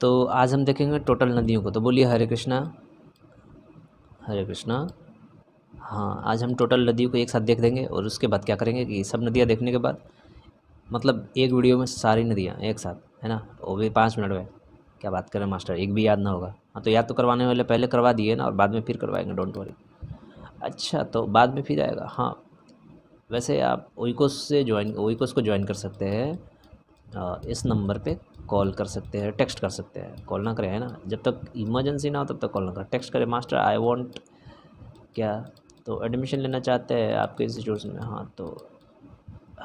तो आज हम देखेंगे टोटल नदियों को तो बोलिए हरे कृष्णा हरे कृष्णा हाँ आज हम टोटल नदियों को एक साथ देख देंगे और उसके बाद क्या करेंगे कि सब नदियाँ देखने के बाद मतलब एक वीडियो में सारी नदियाँ एक साथ है ना वो भी पाँच मिनट में क्या बात करें मास्टर एक भी याद ना होगा हाँ तो याद तो करवाने वाले पहले करवा दिए ना और बाद में फिर करवाएंगे डोंट वरी अच्छा तो बाद में फिर आएगा हाँ वैसे आप ओइकोस से ज्वाइन ओइकोस को ज्वाइन कर सकते हैं इस नंबर पे कॉल कर सकते हैं टेक्स्ट कर सकते हैं कॉल ना करें है ना जब तक इमरजेंसी ना हो तब तक कॉल ना करें टेक्स्ट करें मास्टर आई वांट क्या तो एडमिशन लेना चाहते हैं आपके इंस्टीट्यूट में हाँ तो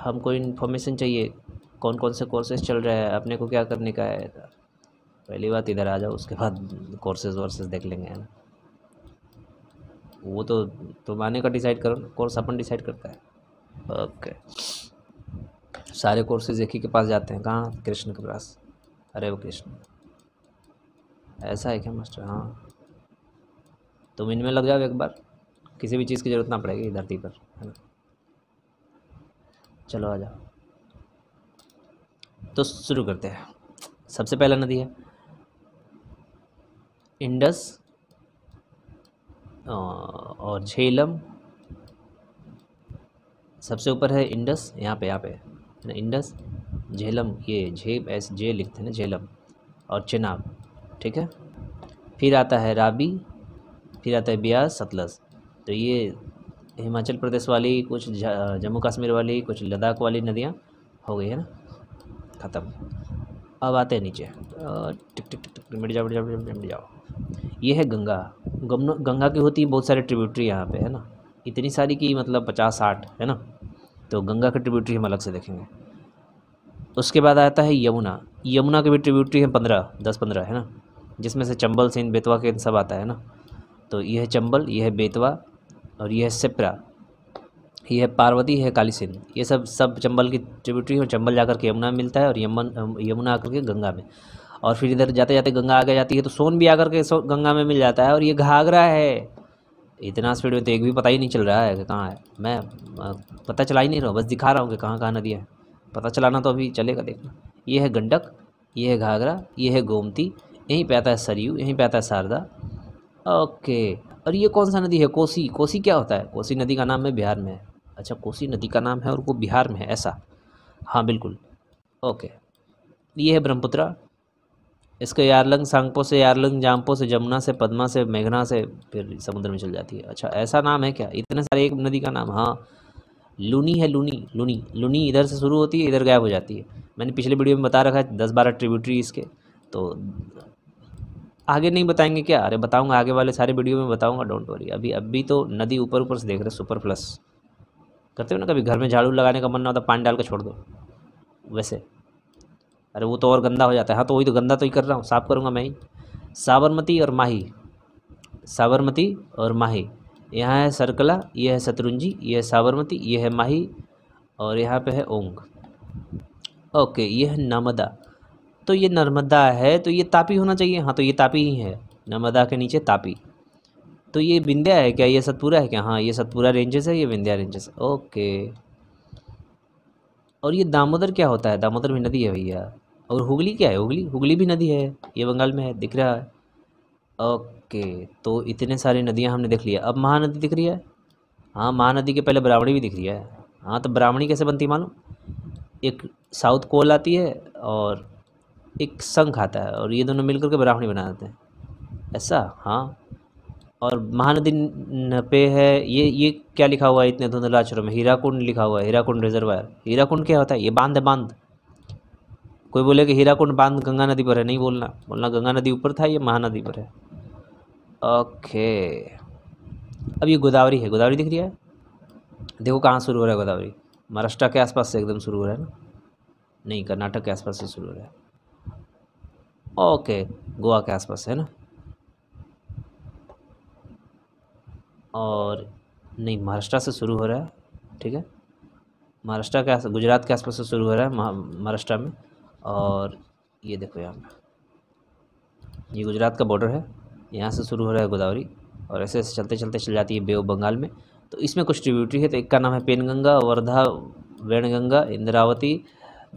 हमको इन्फॉर्मेशन चाहिए कौन कौन से कोर्सेज चल रहे हैं अपने को क्या करने का है पहली बात इधर आ जाओ उसके बाद कोर्सेज वर्सेज देख लेंगे है ना वो तो तुम तो आने का डिसाइड करो कोर्स अपन डिसाइड करता है ओके okay. सारे कोर्सेज एक ही के पास जाते हैं कहाँ कृष्ण के पास अरे वो कृष्ण ऐसा है क्या मास्टर हाँ तुम इनमें लग जाओ एक बार किसी भी चीज़ की ज़रूरत ना पड़ेगी धरती पर है ना चलो आ जाओ तो शुरू करते हैं सबसे पहला नदी है इंडस और झेलम सबसे ऊपर है इंडस यहाँ पे यहाँ पे है ना इंडस झेलम ये झेब एस जे लिखते हैं ना झेलम और चेनाब ठीक है फिर आता है राबी फिर आता है ब्यास सतलज तो ये हिमाचल प्रदेश वाली कुछ जम्मू कश्मीर वाली कुछ लद्दाख वाली नदियाँ हो गई है ना ख़त्म अब आते हैं नीचे टिक टिक टिक टिक मिट जाओ मिट जाओ मिट जाओ मिट जाओ ये है गंगा गंगा की होती है बहुत सारे ट्रिब्यूटरी यहाँ पे है ना इतनी सारी की मतलब पचास साठ है ना तो गंगा का ट्रिब्यूटरी हम अलग से देखेंगे उसके बाद आता है यमुना यमुना के भी ट्रिब्यूटरी है पंद्रह दस पंद्रह है ना जिसमें से चंबल सिंध बेतवा के इन सब आता है ना तो यह है चंबल यह है बेतवा और यह है सिप्रा यह है पार्वती है काली सिंध ये सब सब चंबल की ट्रिब्यूटरी है चंबल जाकर के यमुना में मिलता है और यमन यमुना आकर के गंगा में और फिर इधर जाते जाते गंगा आगे जाती है तो सोन भी आकर के गंगा में मिल जाता है और ये घाघरा है इतना स्पीड में तो एक भी पता ही नहीं चल रहा है कि कहाँ है मैं पता चला ही नहीं रहा बस दिखा रहा हूँ कि कहाँ कहाँ नदियाँ हैं पता चलाना तो अभी चलेगा देखना ये है गंडक ये है घाघरा ये है गोमती यहीं पे आता है सरयू यहीं पे आता है शारदा ओके और ये कौन सा नदी है कोसी कोसी क्या होता है कोसी नदी का नाम है बिहार में है अच्छा कोसी नदी का नाम है और वो बिहार में है ऐसा हाँ बिल्कुल ओके ये है ब्रह्मपुत्रा इसको यारलंग सांगपो से यारलंग जामपो से जमुना से पदमा से मेघना से फिर समुद्र में चल जाती है अच्छा ऐसा नाम है क्या इतने सारे एक नदी का नाम हाँ लूनी है लूनी लूनी लूनी इधर से शुरू होती है इधर गायब हो जाती है मैंने पिछले वीडियो में बता रखा है दस बारह ट्रिब्यूटरी इसके तो आगे नहीं बताएंगे क्या अरे बताऊँगा आगे वाले सारे वीडियो में बताऊँगा डोंट वरी अभी अभी तो नदी ऊपर ऊपर से देख रहे सुपर प्लस करते हो ना कभी घर में झाड़ू लगाने का मन ना होता तो पानी डाल के छोड़ दो वैसे अरे वो तो और गंदा हो जाता है हाँ तो वही तो गंदा तो ही कर रहा हूँ साफ़ करूँगा मैं ही साबरमती और माही साबरमती और माही यहाँ है सरकला ये है शत्रुंजी ये है साबरमती ये है माही और यहाँ पे है ओंग ओके ये है नर्मदा तो ये नर्मदा है तो ये तापी होना चाहिए हाँ तो ये तापी ही है नर्मदा के नीचे तापी तो ये विंध्या है क्या ये सतपुरा है क्या हाँ ये सतपुरा रेंजेस है ये विंध्या रेंजेस ओके और ये दामोदर क्या होता है दामोदर भी नदी है भैया और हुगली क्या है हुगली हुगली भी नदी है ये बंगाल में है दिख रहा है ओके तो इतने सारी नदियाँ हमने देख लिया अब महानदी दिख रही है हाँ महानदी के पहले ब्राह्मणी भी दिख रही है हाँ तो ब्राह्मणी कैसे बनती मालूम एक साउथ कोल आती है और एक संख आता है और ये दोनों मिलकर के ब्राह्मणी बना देते हैं ऐसा हाँ और महानदी पे है ये ये क्या लिखा हुआ है इतने धुंधला अक्षरों में हीराकुंड लिखा हुआ है हीराकुंड रिजर्वायर हीराकुंड क्या होता है ये बांध है बांध कोई बोले कि हीराकुंड बांध गंगा नदी पर है नहीं बोलना बोलना गंगा नदी ऊपर था ये महानदी पर है ओके अब ये गोदावरी है गोदावरी दिख रही है देखो कहाँ शुरू हो रहा है गोदावरी महाराष्ट्र के आसपास से एकदम शुरू हो रहा है ना नहीं कर्नाटक के आसपास से शुरू हो रहा है ओके गोवा के आसपास है ना और नहीं महाराष्ट्र से शुरू हो रहा है ठीक है महाराष्ट्र के गुजरात के आसपास से शुरू हो रहा है महाराष्ट्र में और ये देखो यहाँ ये गुजरात का बॉर्डर है यहाँ से शुरू हो रहा है गोदावरी और ऐसे ऐसे चलते चलते चल जाती है बेव बंगाल में तो इसमें कुछ ट्रिब्यूटरी है तो एक का नाम है पेनगंगा वर्धा वेणगंगा इंद्रावती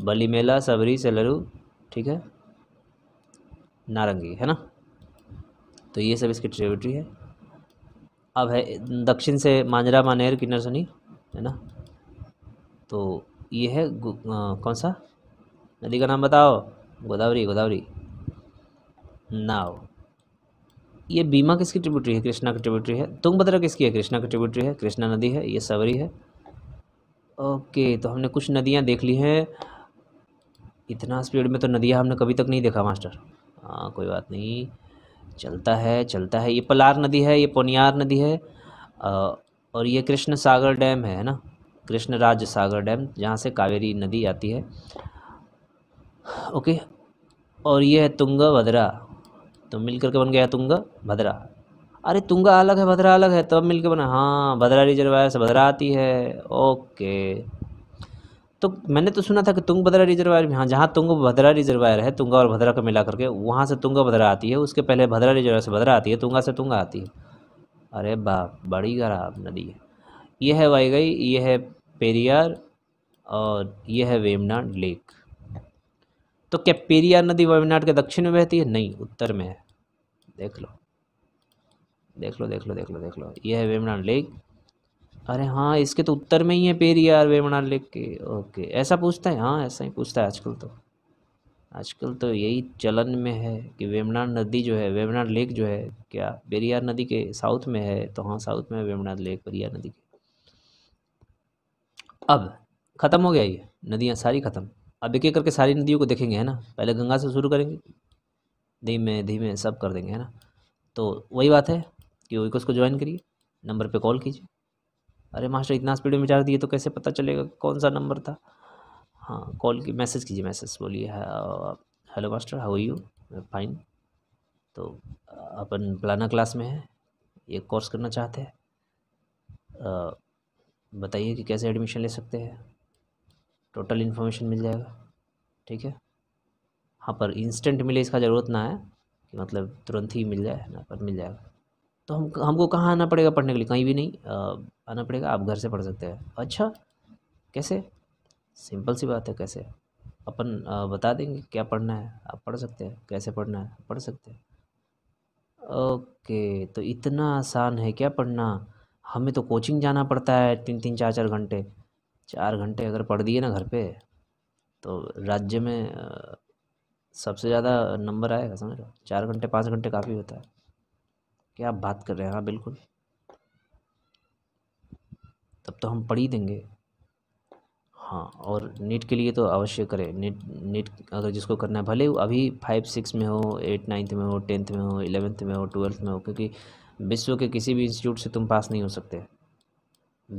बलीमेला सबरी सेलरू ठीक है नारंगी है ना तो ये सब इसकी ट्रिब्यूटरी है अब है दक्षिण से मांजरा मानेर सनी है ना तो ये है आ, कौन सा नदी का नाम बताओ गोदावरी गोदावरी नाव ये बीमा किसकी ट्रिब्यूटरी है कृष्णा की ट्रिब्यूटरी है तुम बता किसकी है कृष्णा की ट्रिब्यूटरी है कृष्णा नदी है ये सवरी है ओके तो हमने कुछ नदियाँ देख ली हैं इतना स्पीड में तो नदियाँ हमने कभी तक नहीं देखा मास्टर हाँ कोई बात नहीं चलता है चलता है ये पलार नदी है ये पोनियार नदी है और ये कृष्ण सागर डैम है ना कृष्ण राज सागर डैम जहाँ से कावेरी नदी आती है ओके और ये है तुंगा भद्रा तो मिल करके बन गया तुंगा भद्रा अरे तुंगा अलग है भद्रा अलग है तब तो मिल के बना हाँ भद्रा रिजर्वायर से भद्रा आती है ओके तो मैंने तो सुना था कि तुंग भद्रा रिजर्वायर में हाँ जहाँ तुंग भद्रा रिजर्वायर है तुंगा और भद्रा को मिला करके वहाँ से तुंगा भद्रा आती है उसके पहले भद्रा रिजर्वायर से भद्रा आती है तुंगा से तुंगा आती है अरे बाप बड़ी खराब नदी है यह है गई ये है पेरियार और यह है वेमनाड लेक तो क्या पेरियार नदी वायनाड के दक्षिण में बहती है नहीं उत्तर में है देख लो देख लो देख लो देख लो देख लो ये है वेमनाड लेक अरे हाँ इसके तो उत्तर में ही है पेरियार वेमनाड लेक के ओके ऐसा पूछता है हाँ ऐसा ही पूछता है आजकल तो आजकल तो यही चलन में है कि वेमनाड नदी जो है वेमनाड लेक जो है क्या पेरियार नदी के साउथ में है तो हाँ साउथ में वेमनाड लेक पेरियार नदी के अब ख़त्म हो गया ये नदियाँ सारी ख़त्म अब एक एक करके सारी नदियों को देखेंगे है ना पहले गंगा से शुरू करेंगे धीमे धीमे सब कर देंगे है ना तो वही बात है कि वही को उसको ज्वाइन करिए नंबर पे कॉल कीजिए अरे मास्टर इतना स्पीड में चार दिए तो कैसे पता चलेगा कौन सा नंबर था हाँ कॉल की मैसेज कीजिए मैसेज बोलिए hello master how you fine तो अपन प्लाना क्लास में है ये कोर्स करना चाहते हैं बताइए कि कैसे एडमिशन ले सकते हैं टोटल इन्फॉर्मेशन मिल जाएगा ठीक है हाँ पर इंस्टेंट मिले इसका ज़रूरत ना है कि मतलब तुरंत ही मिल जाए ना पर मिल जाएगा तो हम हमको कहाँ आना पड़ेगा पढ़ने के लिए कहीं भी नहीं आना पड़ेगा आप घर से पढ़ सकते हैं अच्छा कैसे सिंपल सी बात है कैसे अपन बता देंगे क्या पढ़ना है आप पढ़ सकते हैं कैसे पढ़ना है पढ़ सकते हैं ओके तो इतना आसान है क्या पढ़ना हमें तो कोचिंग जाना पड़ता है तीन तीन चार चार घंटे चार घंटे अगर पढ़ दिए ना घर पे तो राज्य में सबसे ज़्यादा नंबर आएगा समझ लो चार घंटे पाँच घंटे काफ़ी होता है क्या आप बात कर रहे हैं हाँ बिल्कुल तब तो हम पढ़ ही देंगे हाँ और नीट के लिए तो अवश्य करें नीट नीट अगर जिसको करना है भले अभी फाइव सिक्स में हो एट नाइन्थ में हो टेंथ में हो इलेवेंथ में हो ट्वेल्थ में हो क्योंकि विश्व के किसी भी इंस्टीट्यूट से तुम पास नहीं हो सकते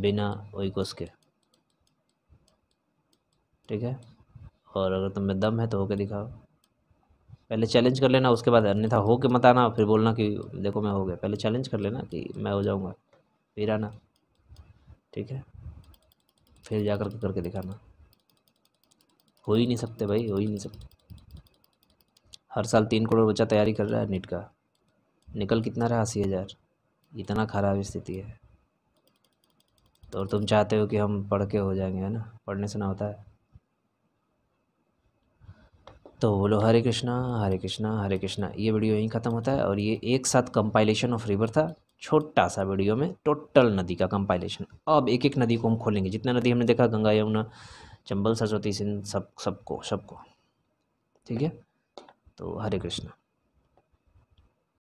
बिना वही कोर्स के ठीक है और अगर तुम्हें दम है तो होके दिखाओ पहले चैलेंज कर लेना उसके बाद अन्यथा हो के मत आना फिर बोलना कि देखो मैं हो गया पहले चैलेंज कर लेना कि मैं हो जाऊँगा फिर आना ठीक है फिर जा कर करके दिखाना हो ही नहीं सकते भाई हो ही नहीं सकते हर साल तीन करोड़ बच्चा तैयारी कर रहा है नीट का निकल कितना रहा अस्सी हज़ार इतना ख़राब स्थिति है तो और तुम चाहते हो कि हम पढ़ के हो जाएंगे है ना पढ़ने से ना होता है तो बोलो हरे कृष्णा हरे कृष्णा हरे कृष्णा ये वीडियो यहीं ख़त्म होता है और ये एक साथ कंपाइलेशन ऑफ रिवर था छोटा सा वीडियो में टोटल नदी का कंपाइलेशन अब एक एक नदी को हम खोलेंगे जितना नदी हमने देखा गंगा यमुना चंबल सरस्वती सिंध सब सबको सबको ठीक है तो हरे कृष्णा